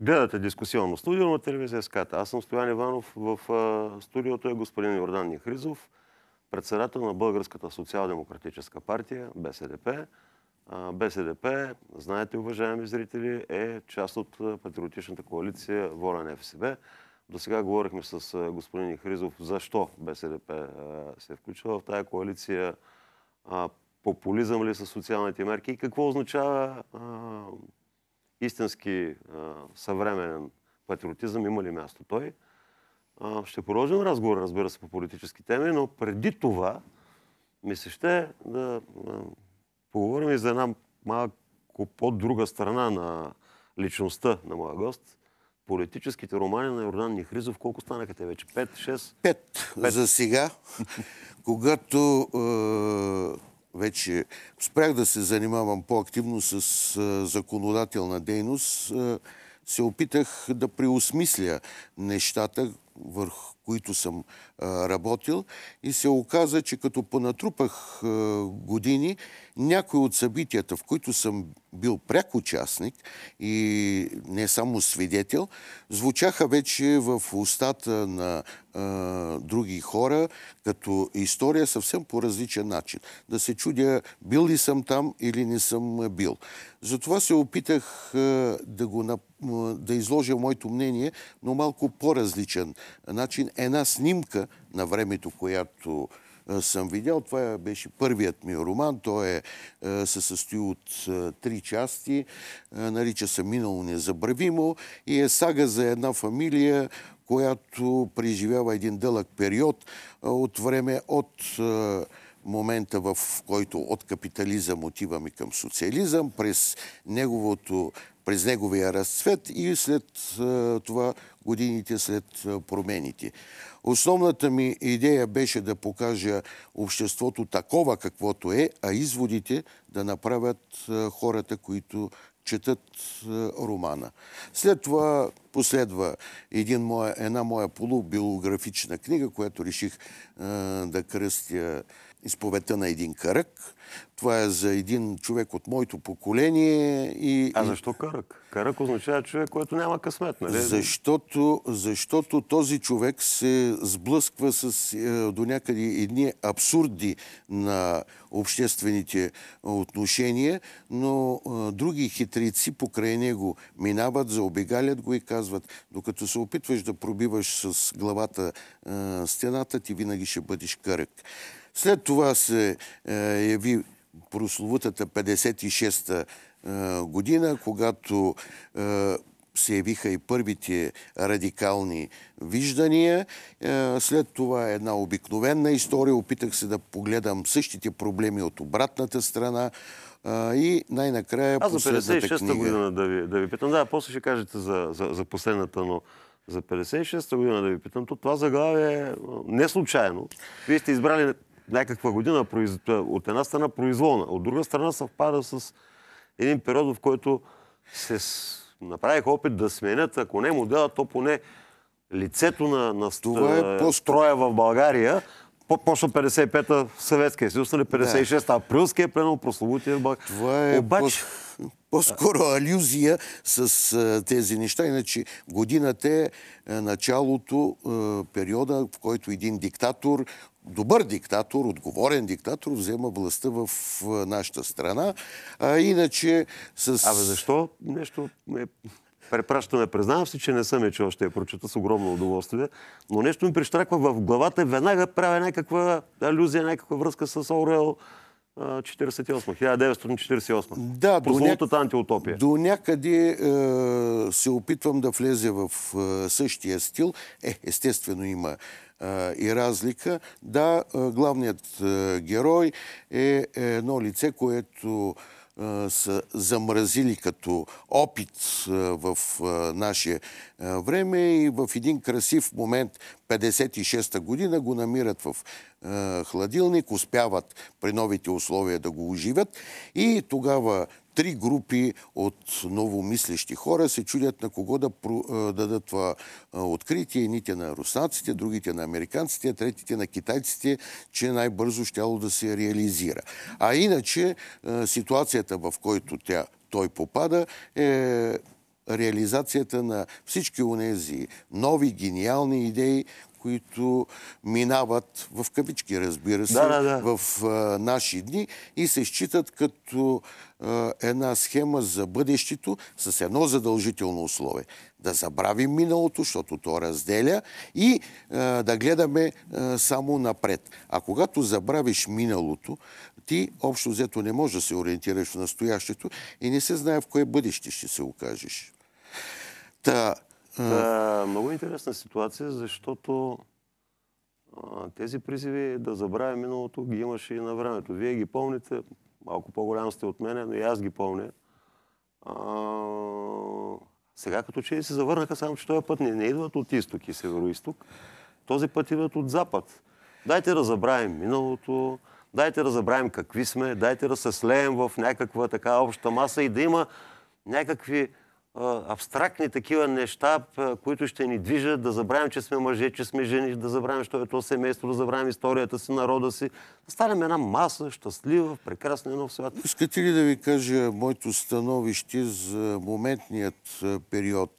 Гледате дискусионно студио на телевизия СКАТ. Аз съм Стоян Иванов. В студиото е господин Йордан Нихризов, председател на Българската социал-демократическа партия, БСДП. БСДП, знаете, уважаеми зрители, е част от патриотичната коалиция Волен ФСБ. До сега говорихме с господин Хризов защо БСДП се е в тая коалиция, популизъм ли са социалните мерки и какво означава истински съвременен патриотизъм има ли място той. ще продължим разговор, разбира се, по политически теми, но преди това ми се ще да поговорим и за една малко по-друга страна на личността на моя гост. Политическите романи на Йордан Нихризов, колко станаха те вече? Пет, шест? Пет, за сега. когато е вече спрях да се занимавам по-активно с законодателна дейност, се опитах да преосмисля нещата, върху които съм работил. И се оказа, че като понатрупах години, някои от събитията, в които съм бил пряк участник и не само свидетел, звучаха вече в устата на други хора, като история съвсем по различен начин. Да се чудя бил ли съм там или не съм бил. Затова се опитах да, го, да изложа моето мнение, но малко по-различен начин една снимка на времето, която е, съм видял. Това беше първият ми роман. Той е, е се състои от е, три части. Нарича се Минало незабравимо и е сага за една фамилия, която преживява един дълъг период от време от момента, в който от капитализъм отиваме към социализъм, през неговото през неговия разцвет и след това годините след промените. Основната ми идея беше да покажа обществото такова каквото е, а изводите да направят хората, които четат романа. След това последва моя, една моя полубиографична книга, която реших да кръстя изповедта на един кръг. Това е за един човек от моето поколение. И, а защо кръг? Кръг означава човек, който няма късмет, нали? Защото, защото този човек се сблъсква с е, до някъде едни абсурди на обществените отношения, но е, други хитрици покрай него минават, заобигалят го и казват, докато се опитваш да пробиваш с главата е, стената, ти винаги ще бъдеш кръг. След това се е, яви прословутата 56-та е, година, когато е, се явиха и първите радикални виждания. След това е една обикновенна история. Опитах се да погледам същите проблеми от обратната страна. И най-накрая Аз за 56-та година да ви, да ви, питам. Да, после ще кажете за, за, за последната, но за 56-та година да ви питам. То това заглавие не случайно. Вие сте избрали някаква година от една страна произволна, от друга страна съвпада с един период, в който се направих опит да сменят, ако не модела, то поне лицето на, на Това е по строя в България, почна 55-та в Съветския съюз, нали 56-та, априлския пленал, прословутия в България. Това е Обаче... по-скоро алюзия с а, тези неща. Иначе годината е началото, а, периода, в който един диктатор добър диктатор, отговорен диктатор взема властта в нашата страна. А иначе с... Абе защо? Нещо ме препращаме. Признавам се, че не съм е, че още я прочета с огромно удоволствие, но нещо ми прищраква в главата. Веднага правя някаква алюзия, някаква връзка с Орел, 48, 1948. Да, до няк... антиутопия. До някъде е, се опитвам да влезе в е, същия стил. Е, естествено има е, и разлика. Да, е, главният е, герой е, е едно лице, което са замразили като опит в наше време и в един красив момент 56-та година го намират в е, хладилник, успяват при новите условия да го оживят и тогава три групи от новомислещи хора се чудят на кого да е, дадат това е, откритие. Едните на руснаците, другите на американците, третите на китайците, че най-бързо щяло да се реализира. А иначе ситуацията, в който тя той попада, е реализацията на всички унези нови, гениални идеи, които минават в кавички, разбира се, да, да, да. в а, наши дни и се считат като а, една схема за бъдещето с едно задължително условие. Да забравим миналото, защото то разделя и а, да гледаме само напред. А когато забравиш миналото, ти общо взето не можеш да се ориентираш в настоящето и не се знае в кое бъдеще ще се окажеш. Та, Та, много интересна ситуация, защото а, тези призиви да забравя миналото ги имаше и на времето. Вие ги помните, малко по-голям сте от мене, но и аз ги помня. А, сега като че се завърнаха, само че този път не, не идват от изток и северо-исток, този път идват от запад. Дайте да забравим миналото, дайте да забравим какви сме, дайте да се слеем в някаква така обща маса и да има някакви абстрактни такива неща, които ще ни движат, да забравим, че сме мъже, че сме жени, да забравим, що е то семейство, да забравим историята си, народа си. Да станем една маса, щастлива, прекрасна едно свят. Искате ли да ви кажа моето становище за моментният период?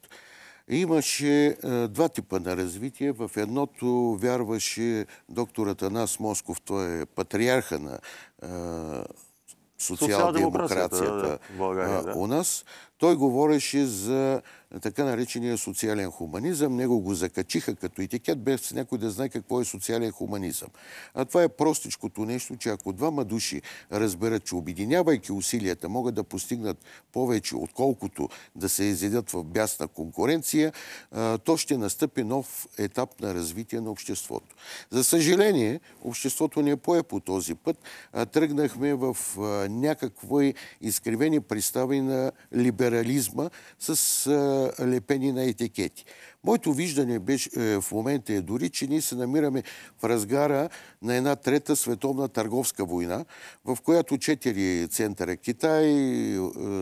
Имаше два типа на развитие. В едното вярваше доктор Атанас Москов, той е патриарха на социал-демокрацията да, да. у нас. Той говореше за така наречения социален хуманизъм. Него го закачиха като етикет, без някой да знае какво е социален хуманизъм. А това е простичкото нещо, че ако двама души разберат, че обединявайки усилията могат да постигнат повече, отколкото да се изедят в бясна конкуренция, то ще настъпи нов етап на развитие на обществото. За съжаление, обществото не пое по този път, а тръгнахме в някакви изкривени представи на либерализация либерализма с а, лепени на етикети. Моето виждане беше, е, в момента е дори, че ние се намираме в разгара на една трета световна търговска война, в която четири центъра Китай, е,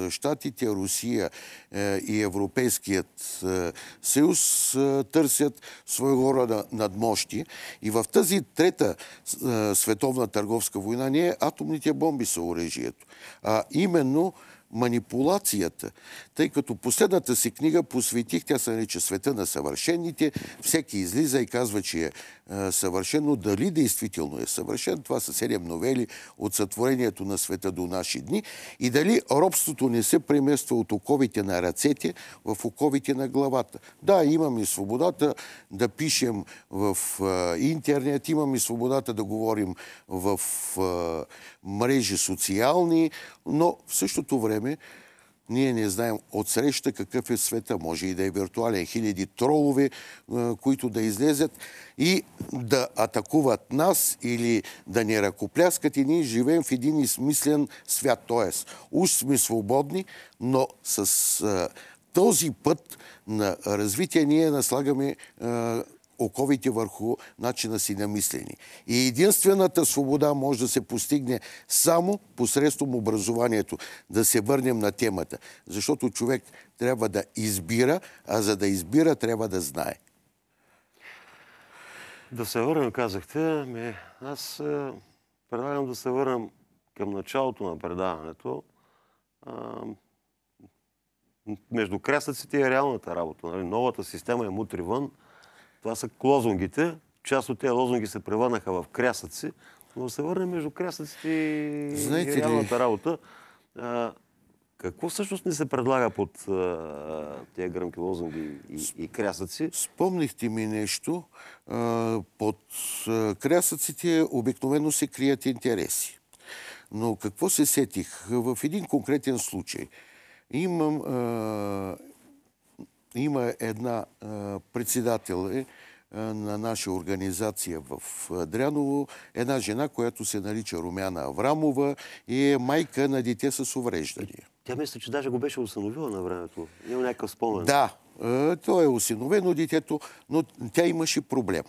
Штатите, Русия е, и Европейският е, съюз е, търсят своего рода надмощи. И в тази трета е, световна търговска война не е атомните бомби са оръжието, а именно манипулацията, тъй като последната си книга посветих, тя се нарича Света на съвършените, всеки излиза и казва, че е, е, съвършено, дали действително е съвършен, това са седем новели от сътворението на света до наши дни и дали робството не се премества от оковите на ръцете в оковите на главата. Да, имаме свободата да пишем в е, интернет, имаме свободата да говорим в е, мрежи социални, но в същото време ние не знаем от среща какъв е света. Може и да е виртуален. Хиляди тролове, е, които да излезят и да атакуват нас или да ни ръкопляскат и ние живеем в един измислен свят. Тоест, уж сме свободни, но с е, този път на развитие ние наслагаме е, оковите върху начина си на мислене. И единствената свобода може да се постигне само посредством образованието. Да се върнем на темата. Защото човек трябва да избира, а за да избира трябва да знае. Да се върнем, казахте. Ми, аз е, предлагам да се върнем към началото на предаването. А, между крясъците е реалната работа. Нали? Новата система е мутри вън това са лозунгите. Част от тези лозунги се превърнаха в крясъци, но се върнем между крясъците и, Знаете и реалната ли? работа. А, какво всъщност ни се предлага под а, тези гръмки лозунги и, и крясъци? Спомнихте ми нещо. А, под а, крясъците обикновено се крият интереси. Но какво се сетих? В един конкретен случай. Имам а, има една председател е, на наша организация в Дряново, една жена, която се нарича Румяна Аврамова и е майка на дете с увреждания. Тя мисля, че даже го беше усиновила на времето. Има някакъв спомен. Да, то е усиновено детето, но тя имаше проблем.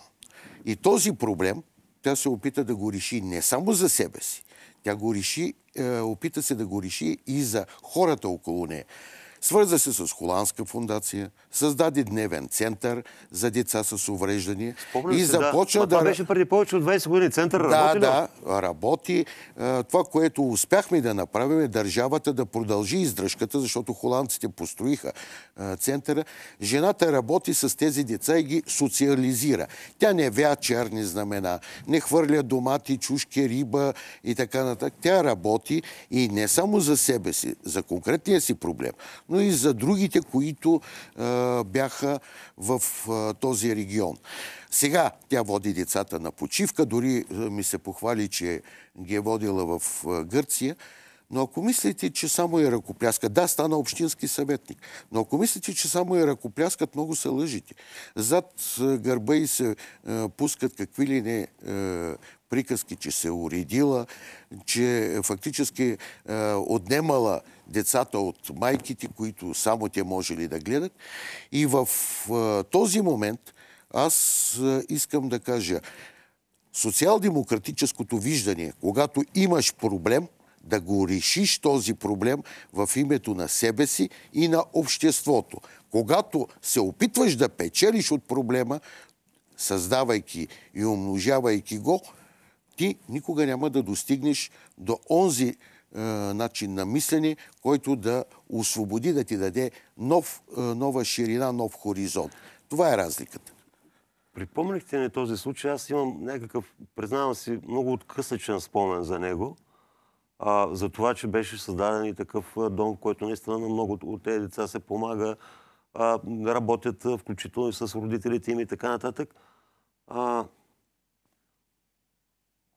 И този проблем тя се опита да го реши не само за себе си, тя го реши, е, опита се да го реши и за хората около нея. Свърза се с Холандска фундация, създаде дневен център за деца с увреждания и се, започна да... да... Това беше преди повече от 20 години. Център да, работи Да, работи. Това, което успяхме да направим е държавата да продължи издръжката, защото холандците построиха центъра. Жената работи с тези деца и ги социализира. Тя не вя черни знамена, не хвърля домати, чушки, риба и така нататък. Тя работи и не само за себе си, за конкретния си проблем, но и за другите, които а, бяха в а, този регион. Сега тя води децата на почивка, дори ми се похвали, че ги е водила в Гърция. Но ако мислите, че само е ръкопляска, да, стана общински съветник, но ако мислите, че само е ръкопляска, много се лъжите. Зад е, гърба и се е, пускат какви ли не е, приказки, че се е уредила, че фактически е, отнемала децата от майките, които само те можели да гледат. И в е, този момент аз е, искам да кажа, социал-демократическото виждане, когато имаш проблем – да го решиш този проблем в името на себе си и на обществото. Когато се опитваш да печелиш от проблема, създавайки и умножавайки го, ти никога няма да достигнеш до онзи е, начин на мислене, който да освободи, да ти даде нов, е, нова ширина, нов хоризонт. Това е разликата. Припомнихте ни този случай. Аз имам някакъв, признавам си, много откъсъчен спомен за него – а, за това, че беше създаден и такъв дом, който наистина на много от тези деца се помага, а, работят включително и с родителите им и така нататък. А,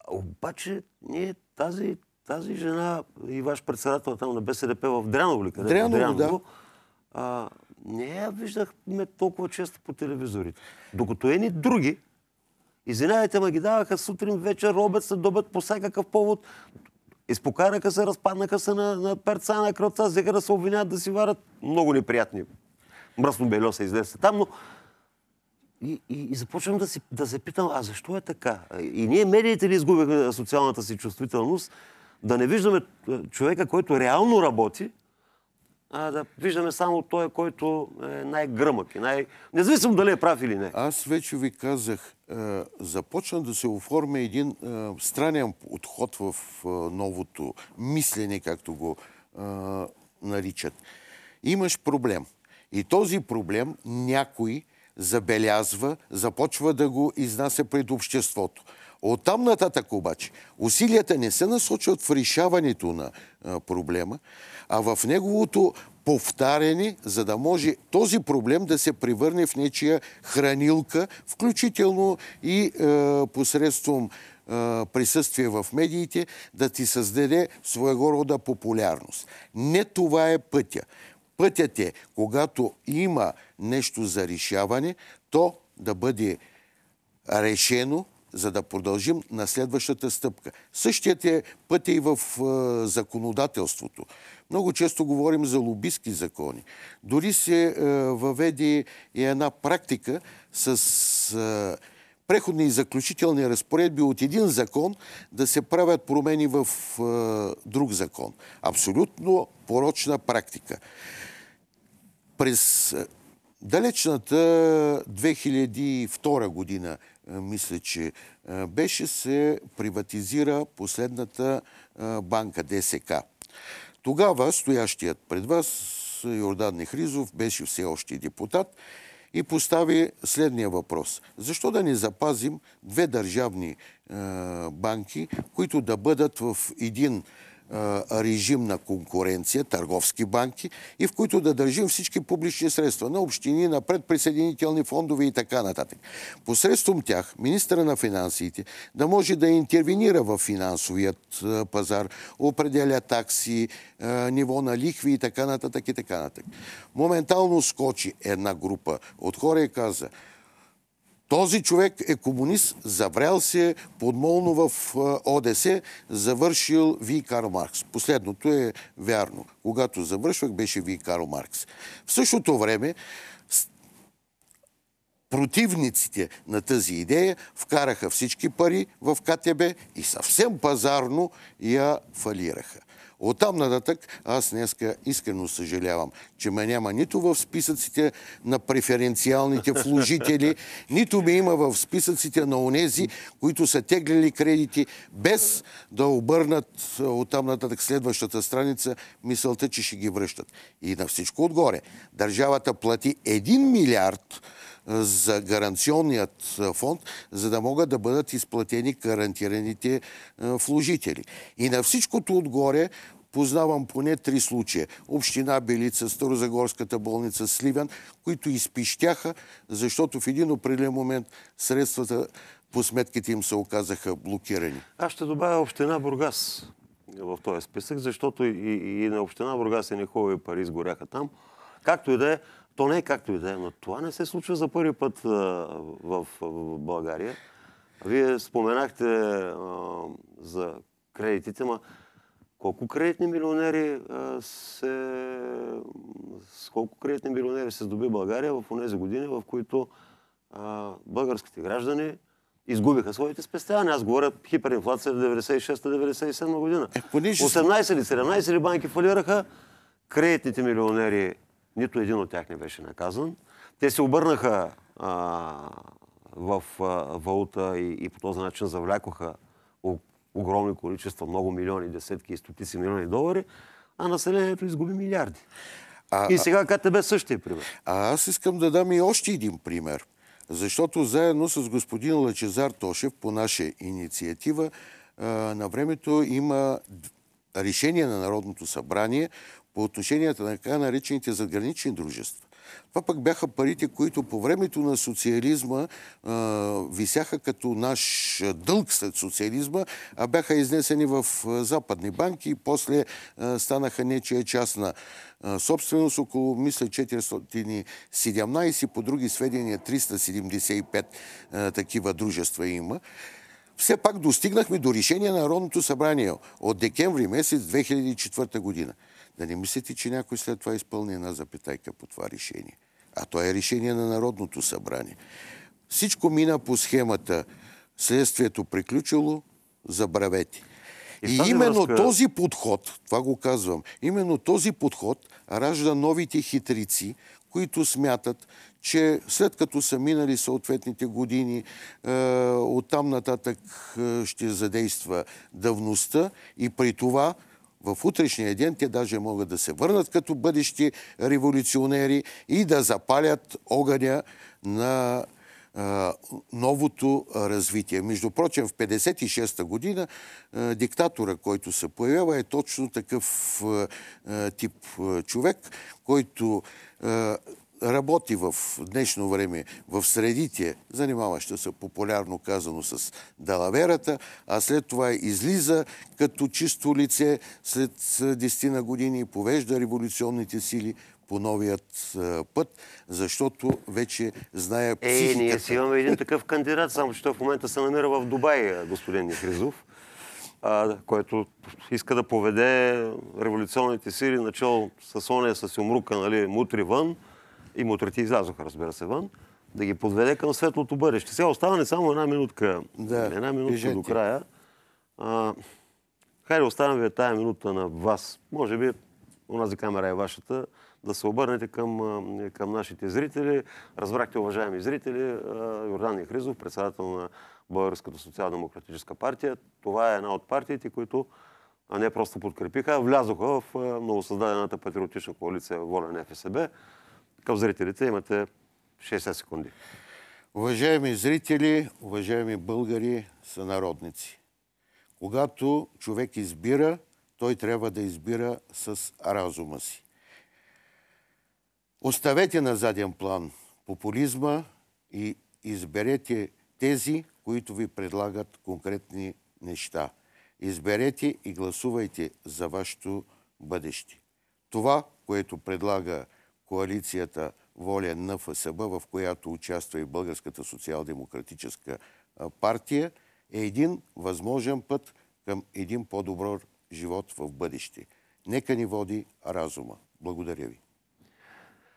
обаче ние тази, тази жена и ваш председател там на БСДП в Дряново ли? Къде? Дряново, Дряново да. А, не я виждахме толкова често по телевизорите. Докато едни други, извинявайте, ма ги даваха сутрин, вечер, обед, са обед, по всякакъв повод изпокараха се, разпаднаха се на, на перца, на кръвца, взеха да се обвиняват, да си варят. Много неприятни. Мръсно бельо се излезе там, но и, и, и започвам да се, да се питам, а защо е така? И ние медиите ли изгубихме социалната си чувствителност, да не виждаме е, човека, който реално работи, а, да виждаме само той, който е най-гръмък и най... Независимо дали е прав или не. Аз вече ви казах, започна да се оформя един странен отход в новото мислене, както го наричат. Имаш проблем. И този проблем някой забелязва, започва да го изнася пред обществото. Оттам нататък обаче усилията не се насочват в решаването на а, проблема, а в неговото повтаряне, за да може този проблем да се превърне в нечия хранилка, включително и посредством присъствие в медиите, да ти създаде своего рода популярност. Не това е пътя. Пътят е, когато има нещо за решаване, то да бъде решено, за да продължим на следващата стъпка. Същият е път и в е, законодателството. Много често говорим за лобистки закони. Дори се е, въведе и една практика с е, преходни и заключителни разпоредби от един закон да се правят промени в е, друг закон. Абсолютно порочна практика. През е, далечната 2002 година е, мисля, че е, беше, се приватизира последната е, банка ДСК. Тогава стоящият пред вас Йордан Нехризов беше все още депутат и постави следния въпрос. Защо да не запазим две държавни банки, които да бъдат в един режим на конкуренция, търговски банки и в които да държим всички публични средства на общини, на предприсъединителни фондове и така нататък. Посредством тях министра на финансите да може да интервенира в финансовият пазар, определя такси, ниво на лихви и така нататък и така нататък. Моментално скочи една група от хора и каза – този човек е комунист, заврял се подмолно в ОДС, завършил Ви Карл Маркс. Последното е вярно. Когато завършвах, беше Ви Карл Маркс. В същото време противниците на тази идея вкараха всички пари в КТБ и съвсем пазарно я фалираха. Оттам нататък аз днеска искрено съжалявам, че ме няма нито в списъците на преференциалните вложители, нито ме има в списъците на онези, които са теглили кредити без да обърнат оттам нататък следващата страница мисълта, че ще ги връщат. И на всичко отгоре, държавата плати 1 милиард за гаранционният фонд, за да могат да бъдат изплатени гарантираните вложители. И на всичкото отгоре Познавам поне три случая. Община Белица, Старозагорската болница, Сливен, които изпищяха, защото в един определен момент средствата по сметките им се оказаха блокирани. Аз ще добавя Община Бургас в този списък, защото и, и на Община Бургас е и нехубави пари изгоряха там. Както и да е, то не е както и да е, но това не се случва за първи път в България. Вие споменахте за кредитите, ма колко кредитни милионери се... С колко кредитни милионери се здоби България в тези години, в които българските граждани изгубиха своите спестявания. Аз говоря хиперинфлация в 96-97 година. 18 е, 17 банки фалираха, кредитните милионери нито един от тях не беше наказан. Те се обърнаха а, в а, валута и, и по този начин завлякоха огромни количества, много милиони, десетки и стотици милиони долари, а населението изгуби милиарди. А, и сега КТБ същия пример. А аз искам да дам и още един пример. Защото заедно с господин Лачезар Тошев по наша инициатива на времето има решение на Народното събрание по отношенията на така наречените задгранични дружества. Това пък бяха парите, които по времето на социализма а, висяха като наш дълг след социализма, а бяха изнесени в западни банки и после а, станаха нечия частна на собственост, около, мисля, 417, по други сведения 375 а, такива дружества има все пак достигнахме до решение на Народното събрание от декември месец 2004 година. Да не мислите, че някой след това изпълни една запитайка по това решение. А то е решение на Народното събрание. Всичко мина по схемата следствието приключило, забравете. И, и именно връзка... този подход, това го казвам, именно този подход ражда новите хитрици, които смятат, че след като са минали съответните години, е, оттам нататък е, ще задейства давността и при това в утрешния ден те даже могат да се върнат като бъдещи революционери и да запалят огъня на новото развитие. Между прочим, в 56-та година диктатора, който се появява, е точно такъв тип човек, който работи в днешно време в средите, занимаващо се популярно казано с далаверата, а след това излиза като чисто лице след десетина години и повежда революционните сили по новият път, защото вече знае психиката. Е, ние си имаме един такъв кандидат, само че той в момента се намира в Дубай, е, господин Нехризов който иска да поведе революционните сили начало с оня с умрука, нали, мутри вън, и мутрите излязоха, разбира се, вън, да ги подведе към светлото бъдеще. Сега остава не само една минутка, да, една минутка бежете. до края. А, хайде, оставям ви тая минута на вас. Може би, онази камера е вашата, да се обърнете към, към нашите зрители. Разбрахте, уважаеми зрители, Йордан Хризов, председател на Българската социал-демократическа партия. Това е една от партиите, които не просто подкрепиха, а влязоха в новосъздадената патриотична коалиция Воля на ФСБ към зрителите. Имате 60 секунди. Уважаеми зрители, уважаеми българи, сънародници, когато човек избира, той трябва да избира с разума си. Оставете на заден план популизма и изберете тези, които ви предлагат конкретни неща. Изберете и гласувайте за вашето бъдеще. Това, което предлага коалицията Воля на ФСБ, в която участва и Българската социал-демократическа партия, е един възможен път към един по-добър живот в бъдеще. Нека ни води разума. Благодаря ви.